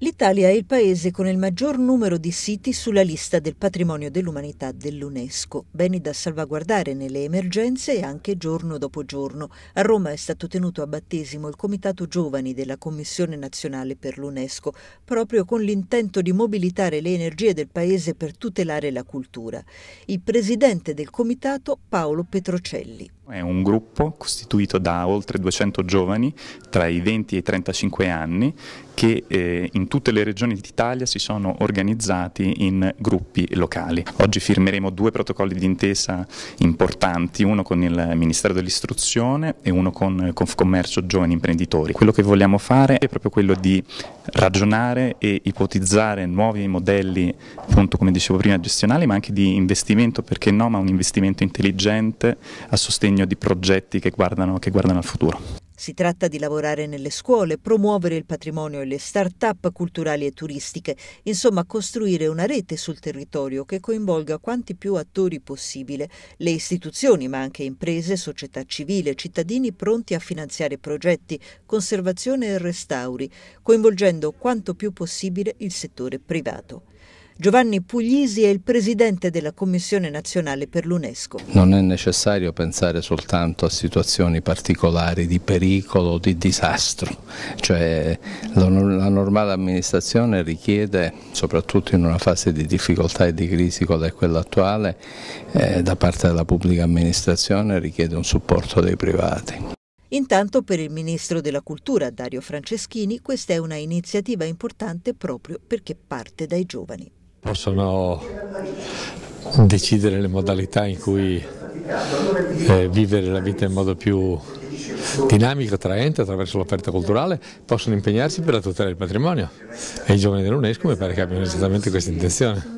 L'Italia è il paese con il maggior numero di siti sulla lista del patrimonio dell'umanità dell'UNESCO, beni da salvaguardare nelle emergenze e anche giorno dopo giorno. A Roma è stato tenuto a battesimo il Comitato Giovani della Commissione Nazionale per l'UNESCO, proprio con l'intento di mobilitare le energie del paese per tutelare la cultura. Il presidente del comitato Paolo Petrocelli. È un gruppo costituito da oltre 200 giovani tra i 20 e i 35 anni che eh, in tutte le regioni d'Italia si sono organizzati in gruppi locali. Oggi firmeremo due protocolli d'intesa importanti, uno con il Ministero dell'Istruzione e uno con Confcommercio Giovani Imprenditori. Quello che vogliamo fare è proprio quello di ragionare e ipotizzare nuovi modelli, appunto come dicevo prima, gestionali, ma anche di investimento, perché no, ma un investimento intelligente a sostegno di progetti che guardano, che guardano al futuro. Si tratta di lavorare nelle scuole, promuovere il patrimonio e le start-up culturali e turistiche, insomma costruire una rete sul territorio che coinvolga quanti più attori possibile, le istituzioni ma anche imprese, società civile, cittadini pronti a finanziare progetti, conservazione e restauri, coinvolgendo quanto più possibile il settore privato. Giovanni Puglisi è il presidente della Commissione nazionale per l'UNESCO. Non è necessario pensare soltanto a situazioni particolari di pericolo o di disastro, cioè la, normale amministrazione richiede, soprattutto in una fase di difficoltà e di crisi come è quella attuale, eh, da parte della pubblica amministrazione richiede un supporto dei privati. Intanto per il ministro della cultura Dario Franceschini questa è una iniziativa importante proprio perché parte dai giovani. Possono decidere le modalità in cui eh, vivere la vita in modo più dinamico, attraente attraverso l'offerta culturale, possono impegnarsi per la tutela del patrimonio e i giovani dell'UNESCO mi pare che abbiano esattamente questa intenzione.